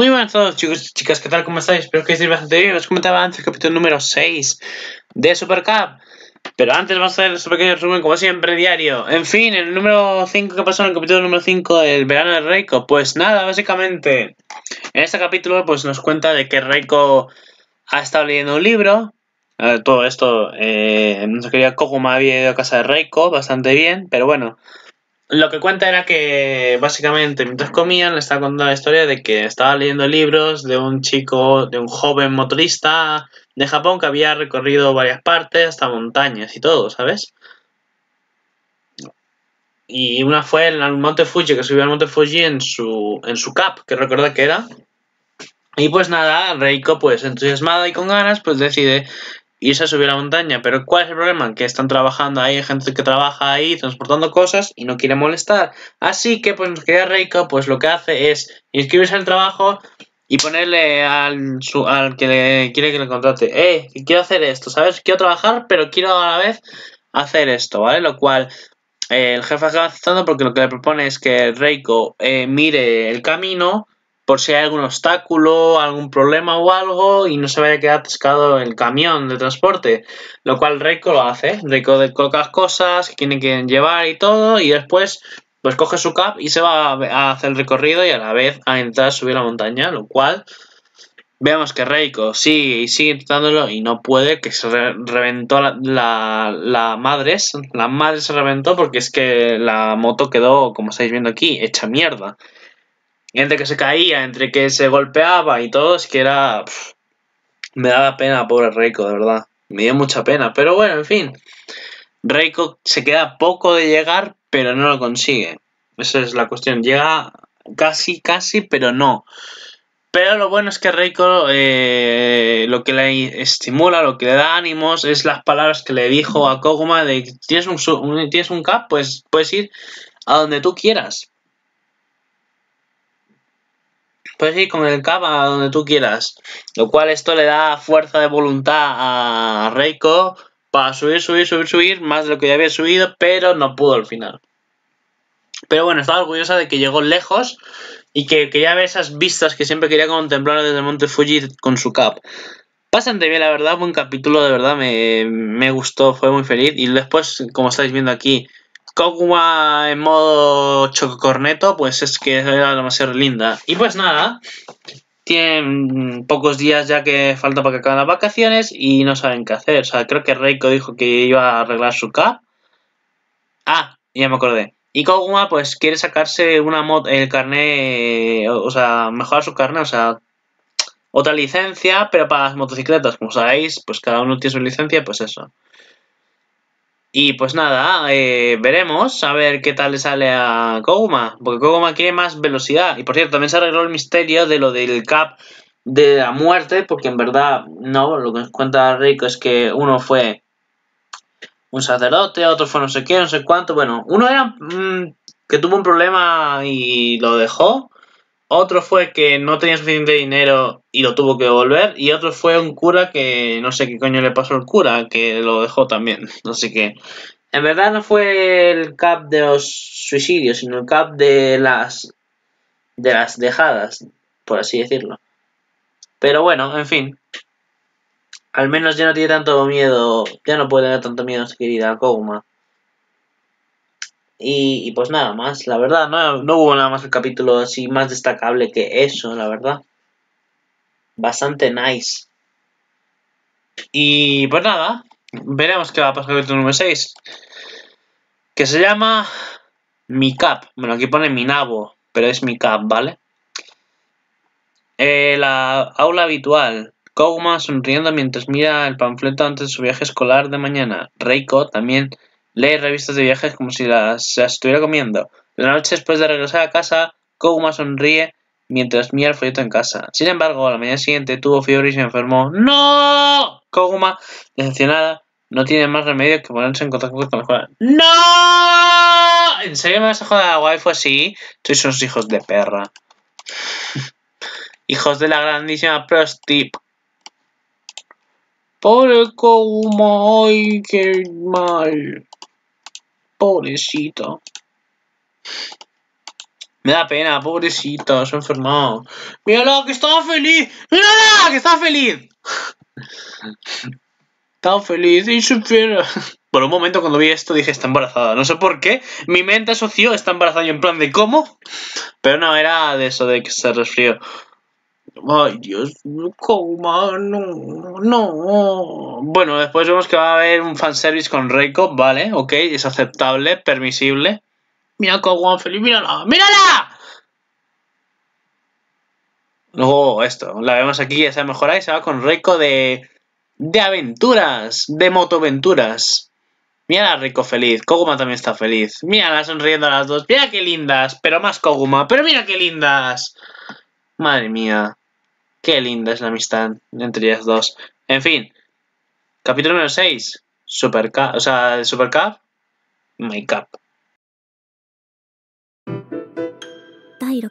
Muy buenas a todos chicos chicas, ¿qué tal? ¿Cómo estáis? Espero que estéis bastante bien. Os comentaba antes el capítulo número 6 de Supercap. Pero antes vamos a hacer su este pequeño resumen, como siempre, diario. En fin, el número 5 ¿qué pasó en el capítulo número 5, del verano de Reiko. Pues nada, básicamente, en este capítulo pues nos cuenta de que Reiko ha estado leyendo un libro. todo esto, eh, no sé quería Koguma había ido a casa de Reiko bastante bien, pero bueno, lo que cuenta era que básicamente mientras comían le estaba contando la historia de que estaba leyendo libros de un chico, de un joven motorista de Japón que había recorrido varias partes, hasta montañas y todo, ¿sabes? Y una fue en el monte Fuji, que subió al monte Fuji en su, en su cap, que recuerda que era. Y pues nada, Reiko, pues entusiasmada y con ganas, pues decide y a subir a la montaña. Pero ¿cuál es el problema? Que están trabajando ahí, hay gente que trabaja ahí transportando cosas y no quiere molestar. Así que, pues, nos queda Reiko, pues lo que hace es inscribirse al trabajo y ponerle al, al que le quiere que le contrate, eh, quiero hacer esto, ¿sabes? Quiero trabajar, pero quiero a la vez hacer esto, ¿vale? Lo cual eh, el jefe acaba aceptando porque lo que le propone es que Reiko eh, mire el camino por si hay algún obstáculo, algún problema o algo y no se vaya a quedar atascado el camión de transporte. Lo cual Reiko lo hace. Reiko coloca las cosas que tiene que llevar y todo y después pues coge su cap y se va a hacer el recorrido y a la vez a entrar a subir la montaña, lo cual vemos que Reiko sigue y sigue intentándolo y no puede, que se reventó la, la madre, la madre se reventó porque es que la moto quedó, como estáis viendo aquí, hecha mierda entre que se caía, entre que se golpeaba y todo, es que era... me daba pena, pobre Reiko, de verdad. Me dio mucha pena. Pero bueno, en fin. Reiko se queda poco de llegar, pero no lo consigue. Esa es la cuestión. Llega casi, casi, pero no. Pero lo bueno es que Reiko eh, lo que le estimula, lo que le da ánimos, es las palabras que le dijo a Koguma de tienes un, un, tienes un cap, pues puedes ir a donde tú quieras puedes ir con el Cap a donde tú quieras. Lo cual esto le da fuerza de voluntad a Reiko para subir, subir, subir, subir, más de lo que ya había subido, pero no pudo al final. Pero bueno, estaba orgullosa de que llegó lejos y que quería ver esas vistas que siempre quería contemplar desde el monte Fuji con su cap. Bastante bien, la verdad, buen capítulo, de verdad, me, me gustó, fue muy feliz. Y después, como estáis viendo aquí, Koguma en modo chocorneto, pues es que era demasiado linda. Y pues nada, tienen pocos días ya que falta para que acaben las vacaciones y no saben qué hacer. O sea, creo que Reiko dijo que iba a arreglar su K. Ah, ya me acordé. Y Koguma pues quiere sacarse una mod el carnet, o sea, mejorar su carnet, o sea, otra licencia, pero para las motocicletas, como sabéis, pues cada uno tiene su licencia, pues eso. Y pues nada, eh, veremos a ver qué tal le sale a Koguma, porque Koguma quiere más velocidad. Y por cierto, también se arregló el misterio de lo del cap de la muerte, porque en verdad, no, lo que nos cuenta Rico es que uno fue un sacerdote, otro fue no sé qué, no sé cuánto. Bueno, uno era mm, que tuvo un problema y lo dejó, otro fue que no tenía suficiente dinero y lo tuvo que devolver. Y otro fue un cura que no sé qué coño le pasó al cura, que lo dejó también. Así que en verdad no fue el cap de los suicidios, sino el cap de las de las dejadas, por así decirlo. Pero bueno, en fin. Al menos ya no tiene tanto miedo, ya no puede tener tanto miedo, querida Koguma. Y, pues nada más, la verdad, no, hubo nada más el capítulo así más destacable que eso, la verdad. Bastante nice. Y pues nada, veremos qué va a pasar con el número 6. Que se llama Mi Cap. Bueno, aquí pone Mi Nabo, pero es Mi Cap, ¿vale? Eh, la aula habitual. Koguma sonriendo mientras mira el panfleto antes de su viaje escolar de mañana. Reiko también Lee revistas de viajes como si las, estuviera comiendo. La noche después de regresar a casa, Koguma sonríe mientras mira el folleto en casa. Sin embargo, a la mañana siguiente tuvo fiebre y se enfermó. ¡No! Koguma, decepcionada, no tiene más remedio que ponerse en contacto con la escuela. ¡No! ¿En serio me vas a joder a la waifu así? Sois unos hijos de perra. hijos de la grandísima Prostip. Pobre Koguma, ay, qué mal. Pobrecito. Me da pena, pobrecito, se ha enfermado. Míralo, que estaba feliz. Mírala, que está feliz. Estaba feliz y se Por un momento cuando vi esto dije, está embarazada. No sé por qué. Mi mente asoció, está embarazada. y en plan de cómo. Pero no, era de eso, de que se resfrió. Ay, Dios, Koguma! no. no, Bueno, después vemos que va a haber un fanservice con Reiko, vale, ok, es aceptable, permisible. Mira Koguma, Feliz, mírala, mírala. Luego esto, la vemos aquí, ya se mejora y se va con Reiko de, aventuras, de motoventuras. Mira Rico Reiko feliz, Koguma también está feliz. Mírala sonriendo a las dos, mira qué lindas, pero más Koguma, pero mira qué lindas. Madre mía. Qué linda es la amistad entre ellas dos. En fin, capítulo número 6. Super o sea, Super Cup, My Cup. Me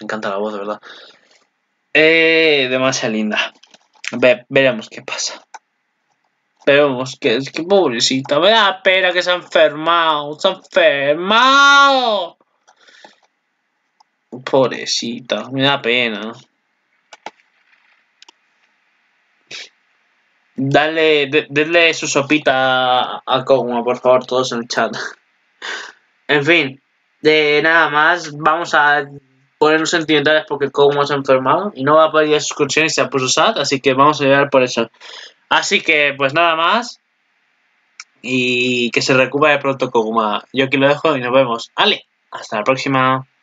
encanta la voz, de verdad. Eh, demasiado linda. ver, veremos qué pasa. Veremos que es que pobrecita. Me da pena que se ha enfermado. Se ha enfermado. Pobrecita, me da pena. Dale, denle su sopita a Koguma, por favor, todos en el chat. En fin, de nada más, vamos a ponernos sentimentales porque Koguma se ha enfermado y no va a poder ir a sus y se ha puesto así que vamos a llegar por eso. Así que, pues nada más. Y que se recupere pronto Koguma. Yo aquí lo dejo y nos vemos. Ale, hasta la próxima.